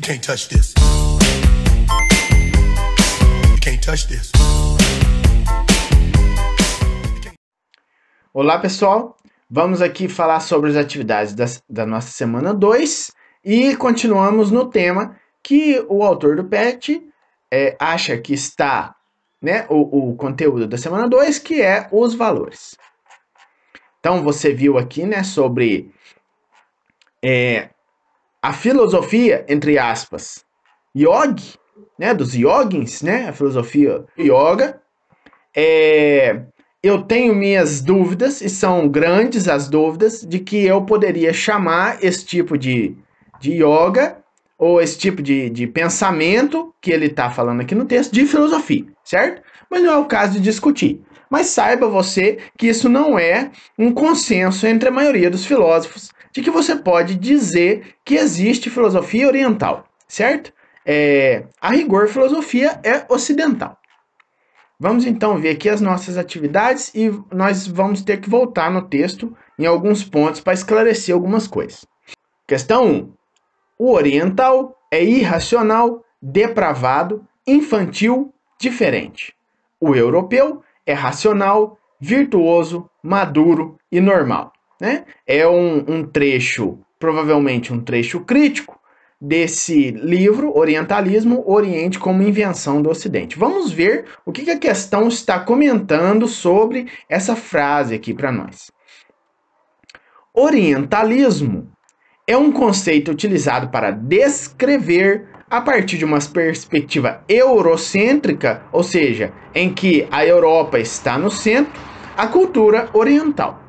You can't touch this. You can't touch this. Olá, pessoal. Vamos aqui falar sobre as atividades das, da nossa semana 2 e continuamos no tema que o autor do PET é, acha que está né, o, o conteúdo da semana 2, que é os valores. Então, você viu aqui né, sobre é, a filosofia, entre aspas, yogi, né, dos yogins, né, a filosofia uhum. yoga, é, eu tenho minhas dúvidas, e são grandes as dúvidas, de que eu poderia chamar esse tipo de, de yoga, ou esse tipo de, de pensamento que ele está falando aqui no texto, de filosofia, certo? mas não é o caso de discutir. Mas saiba você que isso não é um consenso entre a maioria dos filósofos de que você pode dizer que existe filosofia oriental, certo? É, a rigor, filosofia é ocidental. Vamos então ver aqui as nossas atividades e nós vamos ter que voltar no texto em alguns pontos para esclarecer algumas coisas. Questão 1. O oriental é irracional, depravado, infantil, diferente. O europeu é racional, virtuoso, maduro e normal. Né? É um, um trecho, provavelmente um trecho crítico desse livro, Orientalismo, Oriente como Invenção do Ocidente. Vamos ver o que, que a questão está comentando sobre essa frase aqui para nós. Orientalismo é um conceito utilizado para descrever a partir de uma perspectiva eurocêntrica, ou seja, em que a Europa está no centro, a cultura oriental.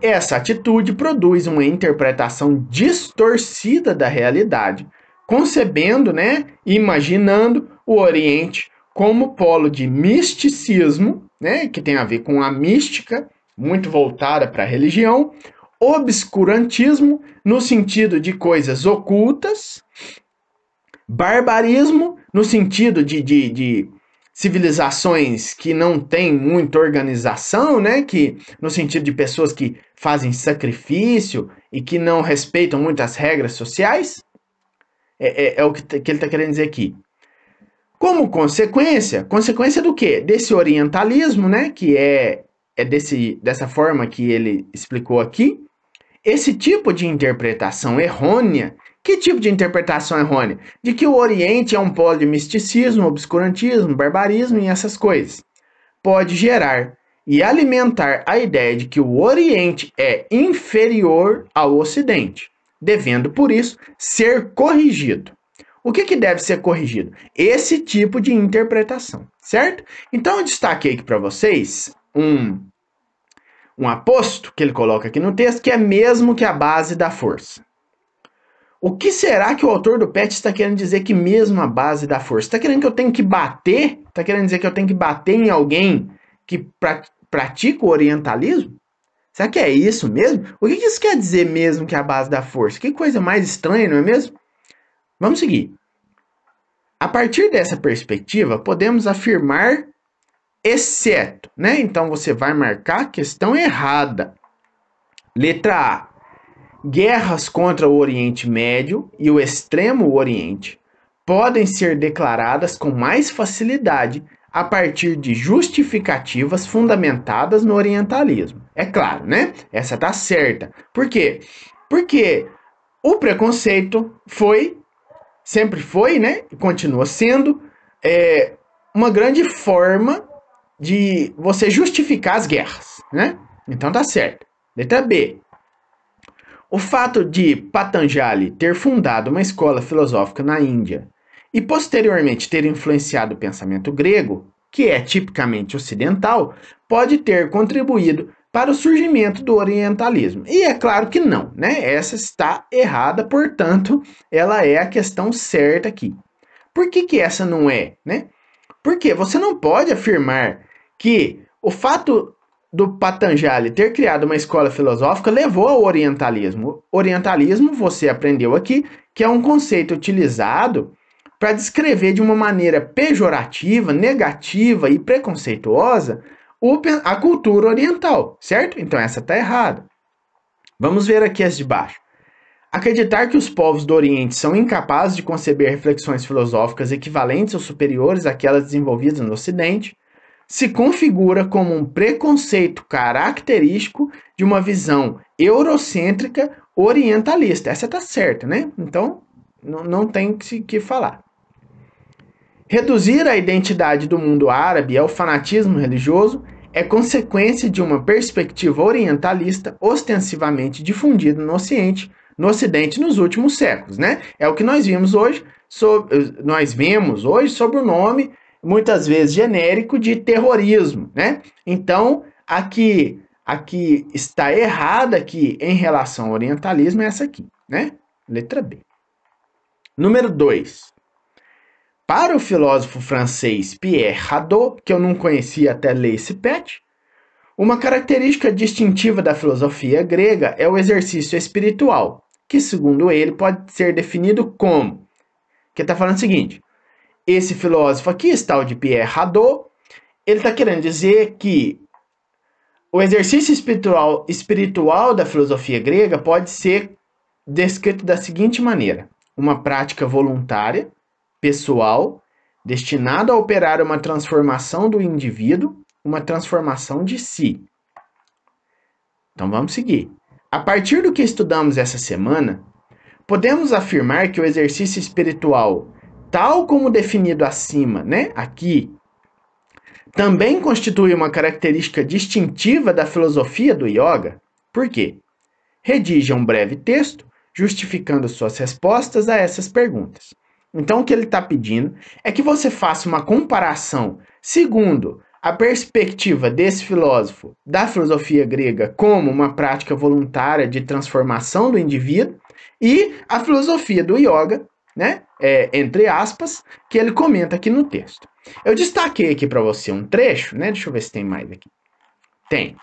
Essa atitude produz uma interpretação distorcida da realidade, concebendo, né, imaginando o Oriente como polo de misticismo, né, que tem a ver com a mística, muito voltada para a religião, obscurantismo no sentido de coisas ocultas barbarismo no sentido de, de, de civilizações que não têm muita organização, né? Que no sentido de pessoas que fazem sacrifício e que não respeitam muitas regras sociais, é, é, é o que, que ele está querendo dizer aqui. Como consequência, consequência do quê? Desse orientalismo, né? Que é, é desse, dessa forma que ele explicou aqui, esse tipo de interpretação errônea. Que tipo de interpretação errônea? De que o Oriente é um polo de misticismo, obscurantismo, barbarismo e essas coisas. Pode gerar e alimentar a ideia de que o Oriente é inferior ao Ocidente, devendo, por isso, ser corrigido. O que, que deve ser corrigido? Esse tipo de interpretação, certo? Então, eu destaquei aqui para vocês um um aposto que ele coloca aqui no texto, que é mesmo que a base da força. O que será que o autor do PET está querendo dizer que mesmo a base da força? Está querendo que eu tenho que bater? Está querendo dizer que eu tenho que bater em alguém que pratica o orientalismo? Será que é isso mesmo? O que isso quer dizer mesmo que a base da força? Que coisa mais estranha, não é mesmo? Vamos seguir. A partir dessa perspectiva, podemos afirmar exceto, né? Então você vai marcar a questão errada. Letra A. Guerras contra o Oriente Médio e o Extremo Oriente podem ser declaradas com mais facilidade a partir de justificativas fundamentadas no orientalismo. É claro, né? Essa tá certa. Por quê? Porque o preconceito foi, sempre foi, né? Continua sendo é, uma grande forma de você justificar as guerras, né? Então tá certo. Letra B. O fato de Patanjali ter fundado uma escola filosófica na Índia e posteriormente ter influenciado o pensamento grego, que é tipicamente ocidental, pode ter contribuído para o surgimento do orientalismo. E é claro que não, né? Essa está errada, portanto, ela é a questão certa aqui. Por que, que essa não é, né? Porque você não pode afirmar que o fato do Patanjali ter criado uma escola filosófica levou ao orientalismo. orientalismo, você aprendeu aqui, que é um conceito utilizado para descrever de uma maneira pejorativa, negativa e preconceituosa a cultura oriental, certo? Então essa está errada. Vamos ver aqui as de baixo. Acreditar que os povos do Oriente são incapazes de conceber reflexões filosóficas equivalentes ou superiores àquelas desenvolvidas no Ocidente, se configura como um preconceito característico de uma visão eurocêntrica orientalista. Essa está certa, né? Então, não, não tem o que falar. Reduzir a identidade do mundo árabe ao fanatismo religioso é consequência de uma perspectiva orientalista ostensivamente difundida no Ocidente, no Ocidente nos últimos séculos, né? É o que nós vimos hoje, sobre, nós vemos hoje sobre o nome muitas vezes genérico de terrorismo, né? Então, aqui a que está errada aqui em relação ao orientalismo é essa aqui, né? Letra B. Número 2. Para o filósofo francês Pierre Hadot, que eu não conhecia até ler esse pet, uma característica distintiva da filosofia grega é o exercício espiritual, que segundo ele pode ser definido como que está falando o seguinte: esse filósofo aqui, esse tal de Pierre Hadot, ele está querendo dizer que o exercício espiritual, espiritual da filosofia grega pode ser descrito da seguinte maneira: uma prática voluntária, pessoal, destinada a operar uma transformação do indivíduo, uma transformação de si. Então vamos seguir. A partir do que estudamos essa semana, podemos afirmar que o exercício espiritual tal como definido acima, né, aqui, também constitui uma característica distintiva da filosofia do yoga, por quê? Redija um breve texto justificando suas respostas a essas perguntas. Então, o que ele está pedindo é que você faça uma comparação, segundo a perspectiva desse filósofo da filosofia grega, como uma prática voluntária de transformação do indivíduo, e a filosofia do yoga, né? É, entre aspas, que ele comenta aqui no texto. Eu destaquei aqui para você um trecho, né? Deixa eu ver se tem mais aqui. Tem.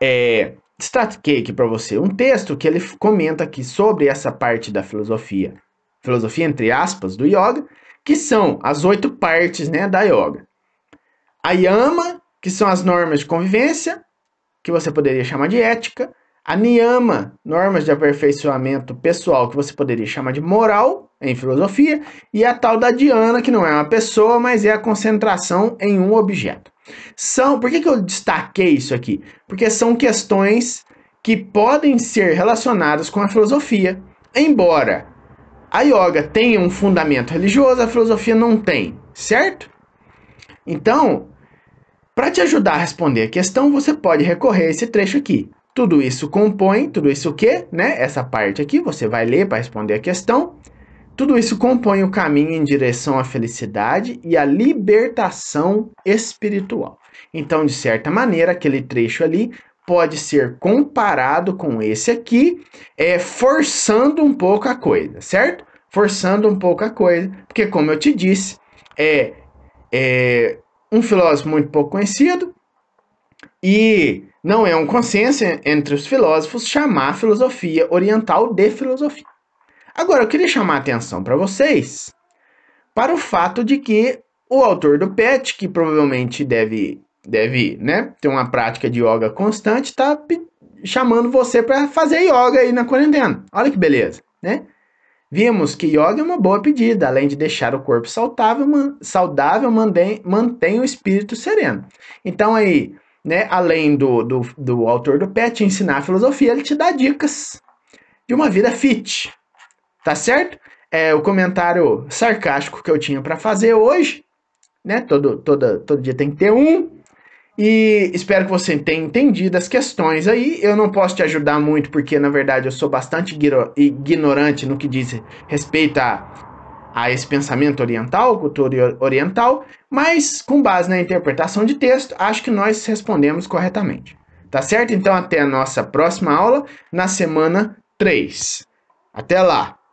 É, destaquei aqui para você um texto que ele comenta aqui sobre essa parte da filosofia, filosofia entre aspas do yoga, que são as oito partes, né, da yoga. A yama, que são as normas de convivência, que você poderia chamar de ética, a niyama, normas de aperfeiçoamento pessoal que você poderia chamar de moral em filosofia, e a tal da diana, que não é uma pessoa, mas é a concentração em um objeto. São, por que, que eu destaquei isso aqui? Porque são questões que podem ser relacionadas com a filosofia, embora a yoga tenha um fundamento religioso, a filosofia não tem, certo? Então, para te ajudar a responder a questão, você pode recorrer a esse trecho aqui. Tudo isso compõe, tudo isso o quê? Né? Essa parte aqui, você vai ler para responder a questão. Tudo isso compõe o caminho em direção à felicidade e à libertação espiritual. Então, de certa maneira, aquele trecho ali pode ser comparado com esse aqui, é, forçando um pouco a coisa, certo? Forçando um pouco a coisa, porque como eu te disse, é, é um filósofo muito pouco conhecido, e não é um consenso entre os filósofos chamar a filosofia oriental de filosofia. Agora, eu queria chamar a atenção para vocês para o fato de que o autor do PET, que provavelmente deve, deve né, ter uma prática de yoga constante, está chamando você para fazer yoga aí na quarentena. Olha que beleza, né? Vimos que yoga é uma boa pedida, além de deixar o corpo saudável, saudável mantém, mantém o espírito sereno. Então aí, né, além do, do, do autor do PET ensinar a filosofia, ele te dá dicas de uma vida fit. Tá certo? É o comentário sarcástico que eu tinha para fazer hoje, né? Todo, todo, todo dia tem que ter um. E espero que você tenha entendido as questões aí. Eu não posso te ajudar muito, porque na verdade eu sou bastante ignorante no que diz respeito a, a esse pensamento oriental, cultura oriental, mas, com base na interpretação de texto, acho que nós respondemos corretamente. Tá certo? Então, até a nossa próxima aula, na semana 3. Até lá!